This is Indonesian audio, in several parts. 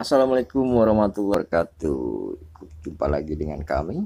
Assalamualaikum warahmatullahi wabarakatuh. Jumpa lagi dengan kami.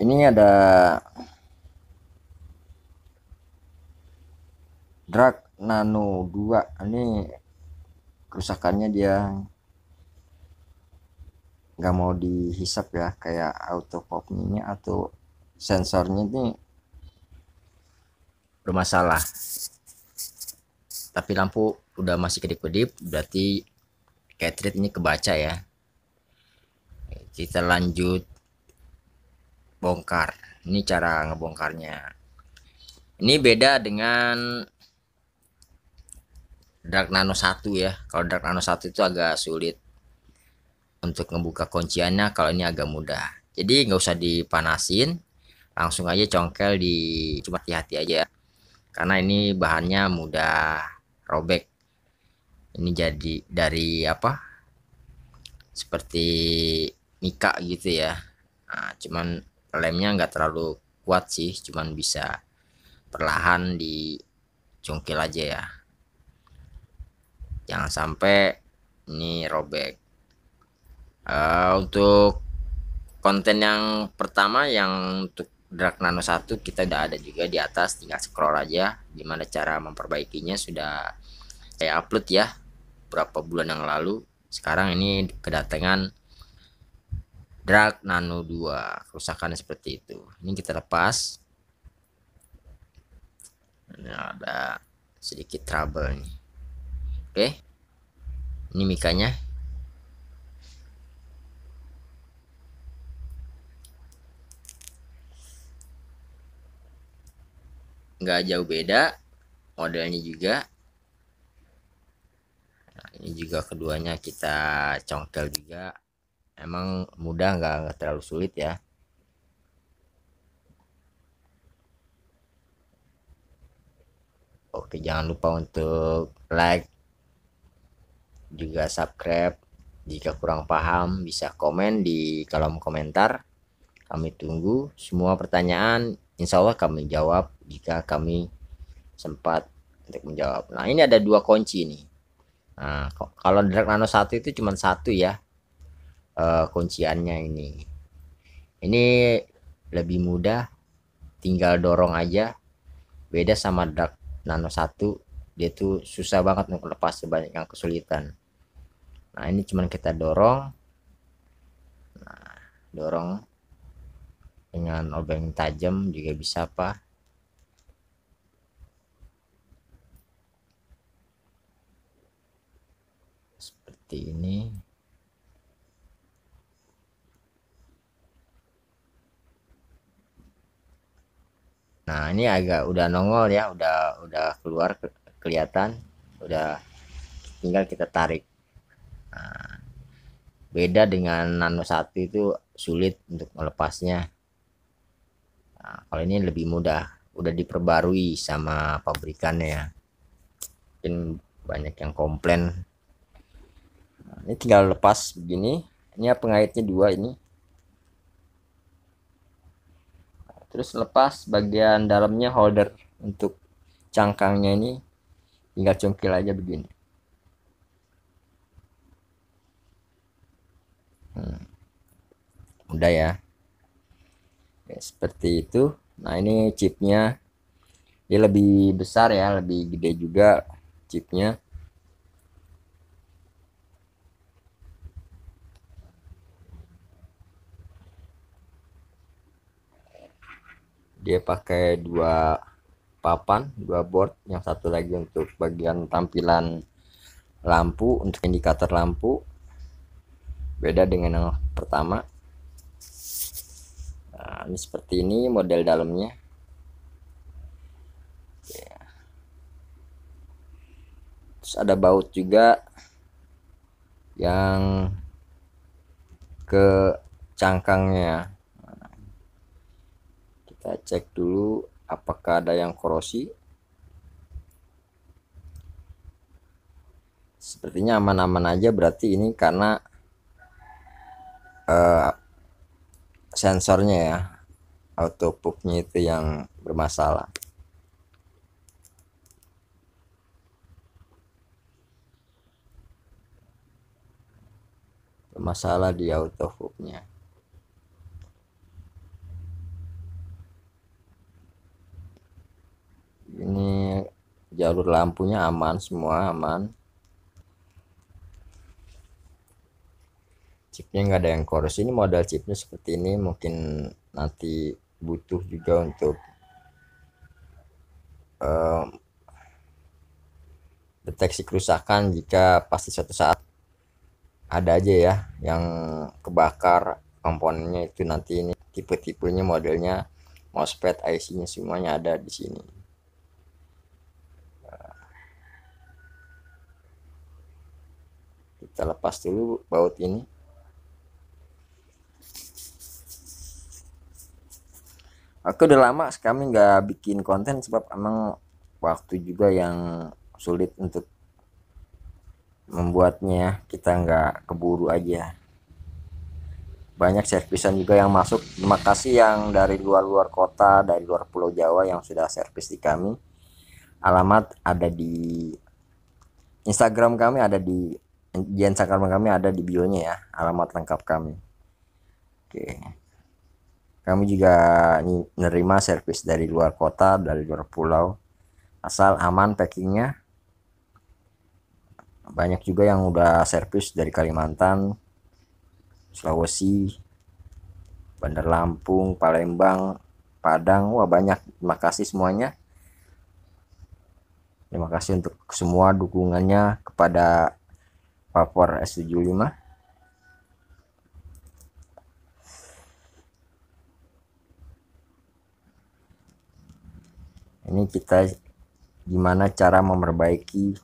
Ini ada Drag Nano 2. Ini kerusakannya dia nggak mau dihisap ya kayak auto autopopnya atau sensornya ini bermasalah tapi lampu udah masih kedip-kedip berarti cartridge ini kebaca ya kita lanjut bongkar ini cara ngebongkarnya ini beda dengan drag Nano 1 ya kalau drag Nano 1 itu agak sulit untuk membuka kunciannya kalau ini agak mudah jadi nggak usah dipanasin langsung aja congkel di cuma hati hati aja ya. karena ini bahannya mudah robek ini jadi dari apa seperti mika gitu ya nah, cuman lemnya nggak terlalu kuat sih cuman bisa perlahan di congkel aja ya jangan sampai ini robek Uh, untuk konten yang pertama yang untuk Drag Nano 1 kita udah ada juga di atas tinggal scroll aja gimana cara memperbaikinya sudah saya upload ya berapa bulan yang lalu sekarang ini kedatangan Drag Nano 2 kerusakannya seperti itu ini kita lepas ini ada sedikit trouble nih oke ini mikanya nggak jauh beda modelnya juga nah, ini juga keduanya kita congkel juga emang mudah nggak, nggak terlalu sulit ya Oke jangan lupa untuk like juga subscribe jika kurang paham bisa komen di kolom komentar kami tunggu semua pertanyaan insya Allah kami jawab jika kami sempat untuk menjawab nah ini ada dua kunci ini. nah, kalau drag nano satu itu cuma satu ya uh, kunciannya ini ini lebih mudah tinggal dorong aja beda sama drag nano satu, dia tuh susah banget untuk lepas sebanyak yang kesulitan nah ini cuma kita dorong nah dorong dengan obeng tajam juga bisa apa seperti ini nah ini agak udah nongol ya udah udah keluar ke, kelihatan udah tinggal kita tarik nah, beda dengan nano satu itu sulit untuk melepasnya Nah, kalau ini lebih mudah, udah diperbarui sama pabrikannya. Ya. Mungkin banyak yang komplain. Nah, ini tinggal lepas begini. Ini pengaitnya dua ini. Terus lepas bagian dalamnya holder untuk cangkangnya ini tinggal cungkil aja begini. Hmm. Udah ya. Oke, seperti itu. Nah, ini chipnya. Dia lebih besar ya, lebih gede juga chipnya. Dia pakai dua papan, dua board, yang satu lagi untuk bagian tampilan lampu untuk indikator lampu. Beda dengan yang pertama ini nah, seperti ini model dalamnya. Ya. Terus ada baut juga yang ke cangkangnya. kita cek dulu apakah ada yang korosi. Sepertinya aman-aman aja berarti ini karena uh, sensornya ya auto pupnya itu yang bermasalah bermasalah di auto pupnya ini jalur lampunya aman semua aman chipnya nggak ada yang chorus ini modal chipnya seperti ini mungkin nanti butuh juga untuk um, deteksi kerusakan jika pasti suatu saat ada aja ya yang kebakar komponennya itu nanti ini tipe-tipenya modelnya mosfet IC-nya semuanya ada di sini kita lepas dulu baut ini aku udah lama kami nggak bikin konten sebab emang waktu juga yang sulit untuk membuatnya ya. kita nggak keburu aja banyak servisan juga yang masuk terima kasih yang dari luar-luar kota dari luar pulau Jawa yang sudah servis di kami alamat ada di Instagram kami ada di di Instagram kami ada di bio nya ya alamat lengkap kami oke okay. Kami juga nerima servis dari luar kota, dari luar pulau, asal aman packingnya. Banyak juga yang udah servis dari Kalimantan, Sulawesi, Bandar Lampung, Palembang, Padang. Wah banyak. Terima kasih semuanya. Terima kasih untuk semua dukungannya kepada Papua S75. ini kita gimana cara memperbaiki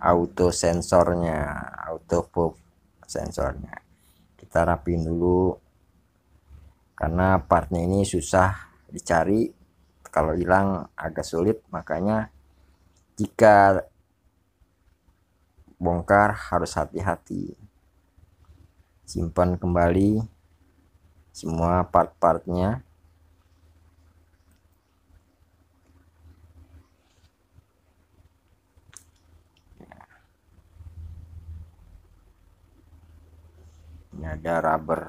auto sensornya auto pop sensornya kita rapiin dulu karena partnya ini susah dicari kalau hilang agak sulit makanya jika bongkar harus hati-hati simpan kembali semua part-partnya ini ada rubber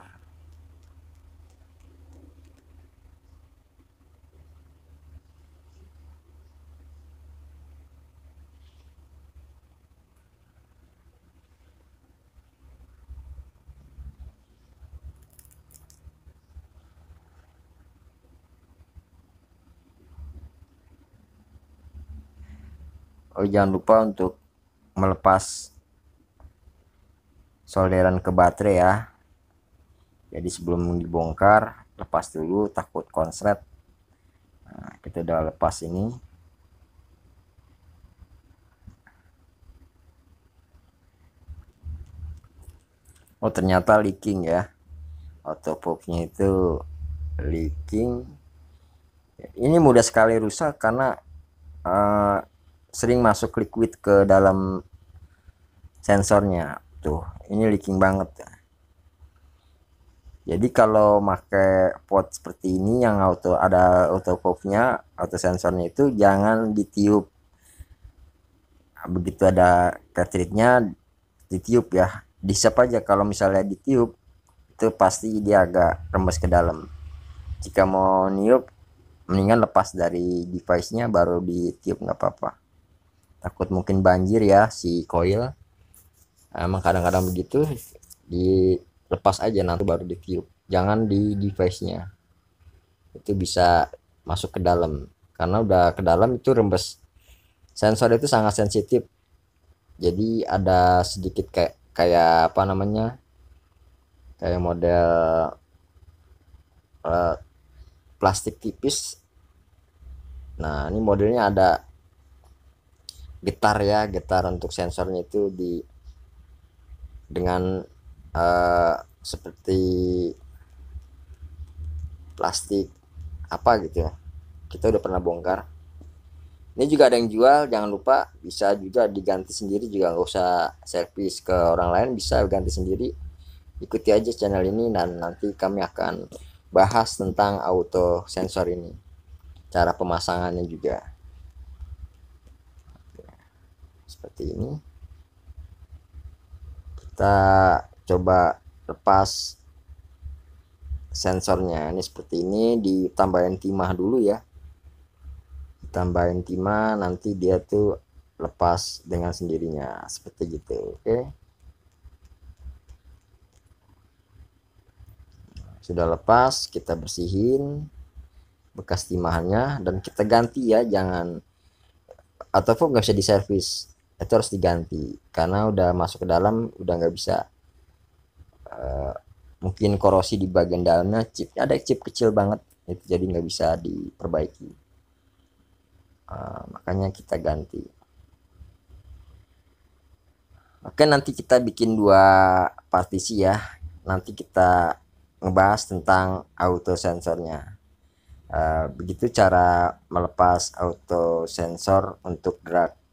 Oh, jangan lupa untuk melepas solderan ke baterai ya jadi sebelum dibongkar lepas dulu takut konslet nah, kita udah lepas ini Oh ternyata leaking ya autopopnya itu leaking ini mudah sekali rusak karena uh, sering masuk liquid ke dalam sensornya tuh gitu. ini leaking banget jadi kalau pakai pot seperti ini yang auto ada auto popnya auto sensornya itu jangan ditiup begitu ada cartridge-nya ditiup ya disep aja kalau misalnya ditiup itu pasti dia agak rembes ke dalam jika mau niup mendingan lepas dari device-nya baru ditiup nggak apa-apa takut mungkin banjir ya si coil emang kadang-kadang begitu dilepas aja nanti baru ditiup jangan di device-nya itu bisa masuk ke dalam karena udah ke dalam itu rembes sensor itu sangat sensitif jadi ada sedikit kayak kayak apa namanya kayak model uh, plastik tipis nah ini modelnya ada getar ya getar untuk sensornya itu di dengan uh, seperti plastik apa gitu ya kita udah pernah bongkar ini juga ada yang jual jangan lupa bisa juga diganti sendiri juga nggak usah servis ke orang lain bisa ganti sendiri ikuti aja channel ini dan nanti kami akan bahas tentang auto sensor ini cara pemasangannya juga seperti ini kita coba lepas sensornya ini seperti ini ditambahin timah dulu ya ditambahin timah nanti dia tuh lepas dengan sendirinya seperti gitu oke sudah lepas kita bersihin bekas timahnya dan kita ganti ya jangan atau nggak bisa diservis itu harus diganti karena udah masuk ke dalam udah nggak bisa uh, mungkin korosi di bagian dalamnya chipnya ada chip kecil banget itu jadi nggak bisa diperbaiki uh, makanya kita ganti oke nanti kita bikin dua partisi ya nanti kita ngebahas tentang auto sensornya uh, begitu cara melepas auto sensor untuk drag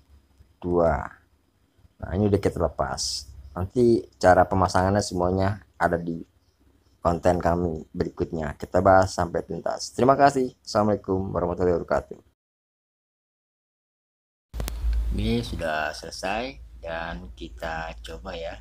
2 nah ini udah kita lepas nanti cara pemasangannya semuanya ada di konten kami berikutnya kita bahas sampai tuntas terima kasih assalamualaikum warahmatullahi wabarakatuh ini sudah selesai dan kita coba ya